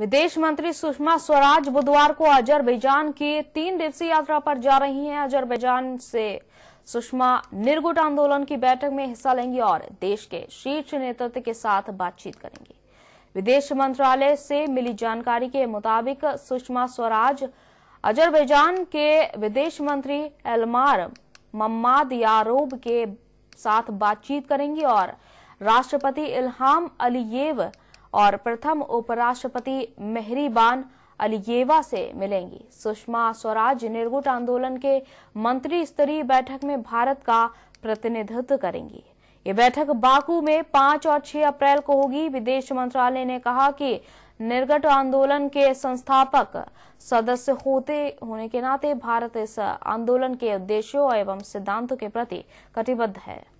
विदेश मंत्री सुषमा स्वराज बुधवार को अजरबैजान की तीन दिवसीय यात्रा पर जा रही हैं। अजरबैजान से सुषमा निर्गुट आंदोलन की बैठक में हिस्सा लेंगी और देश के शीर्ष नेतृत्व के साथ बातचीत करेंगी विदेश मंत्रालय से मिली जानकारी के मुताबिक सुषमा स्वराज अजरबैजान के विदेश मंत्री एलमार मम्माद यारोब के साथ बातचीत करेंगी और राष्ट्रपति इल्हाम अलीयेव और प्रथम उपराष्ट्रपति मेहरीबान अलीयेवा से मिलेंगी सुषमा स्वराज निर्गुट आंदोलन के मंत्री स्तरीय बैठक में भारत का प्रतिनिधित्व करेंगी ये बैठक बाकू में पांच और छह अप्रैल को होगी विदेश मंत्रालय ने कहा कि निर्गट आंदोलन के संस्थापक सदस्य होते होने के नाते भारत इस आंदोलन के उद्देश्यों एवं सिद्धांतों के प्रति कटिबद्ध है